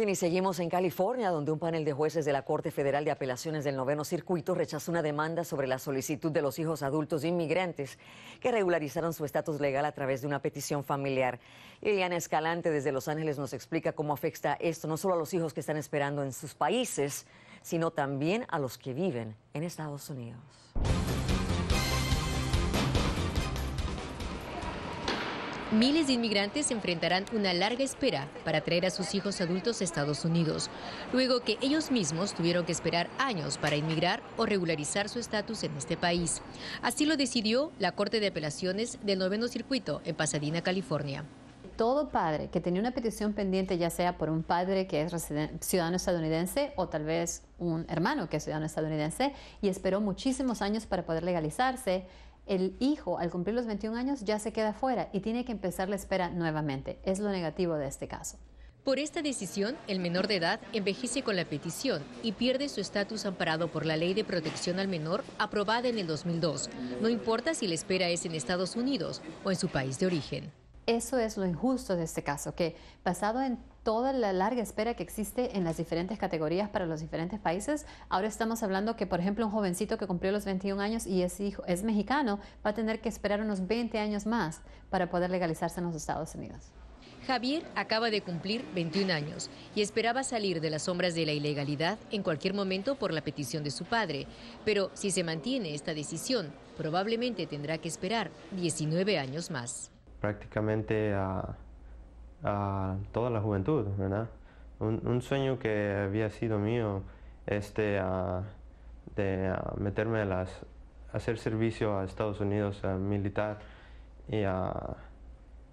Bien, y seguimos en California, donde un panel de jueces de la Corte Federal de Apelaciones del Noveno Circuito rechazó una demanda sobre la solicitud de los hijos adultos inmigrantes que regularizaron su estatus legal a través de una petición familiar. Liliana Escalante desde Los Ángeles nos explica cómo afecta esto no solo a los hijos que están esperando en sus países, sino también a los que viven en Estados Unidos. Miles de inmigrantes enfrentarán una larga espera para traer a sus hijos adultos a Estados Unidos, luego que ellos mismos tuvieron que esperar años para inmigrar o regularizar su estatus en este país. Así lo decidió la Corte de Apelaciones del Noveno Circuito en Pasadena, California todo padre que tenía una petición pendiente, ya sea por un padre que es ciudadano estadounidense o tal vez un hermano que es ciudadano estadounidense y esperó muchísimos años para poder legalizarse, el hijo al cumplir los 21 años ya se queda fuera y tiene que empezar la espera nuevamente. Es lo negativo de este caso. Por esta decisión, el menor de edad envejece con la petición y pierde su estatus amparado por la Ley de Protección al Menor aprobada en el 2002, no importa si la espera es en Estados Unidos o en su país de origen. Eso es lo injusto de este caso, que basado en toda la larga espera que existe en las diferentes categorías para los diferentes países. Ahora estamos hablando que, por ejemplo, un jovencito que cumplió los 21 años y es, es mexicano va a tener que esperar unos 20 años más para poder legalizarse en los Estados Unidos. Javier acaba de cumplir 21 años y esperaba salir de las sombras de la ilegalidad en cualquier momento por la petición de su padre. Pero si se mantiene esta decisión, probablemente tendrá que esperar 19 años más. Prácticamente a ah, a toda la juventud, ¿verdad? Un, sueño que había sido mío este, de, meterme a hacer servicio a Estados Unidos militar y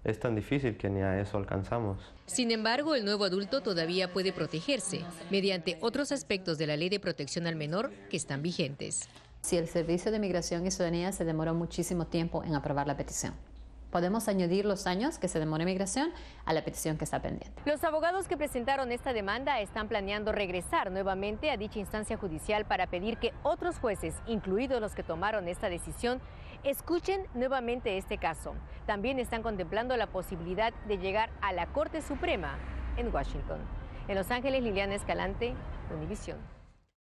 es tan difícil que ni a eso alcanzamos. Sin embargo, el nuevo adulto todavía puede protegerse mediante otros aspectos de la ley de protección al menor que están vigentes. Si el Servicio de Migración y Ciudadanía se demoró muchísimo tiempo en aprobar la petición. Podemos añadir los años que se demora migración a la petición que está pendiente. Los abogados que presentaron esta demanda están planeando regresar nuevamente a dicha instancia judicial para pedir que otros jueces, incluidos los que tomaron esta decisión, escuchen nuevamente este caso. También están contemplando la posibilidad de llegar a la Corte Suprema en Washington. En Los Ángeles, Liliana Escalante, Univisión.